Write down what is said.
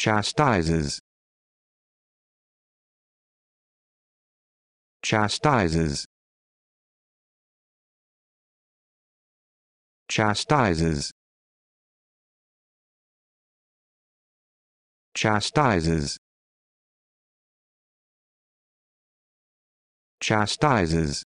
chastises chastises chastises chastises chastises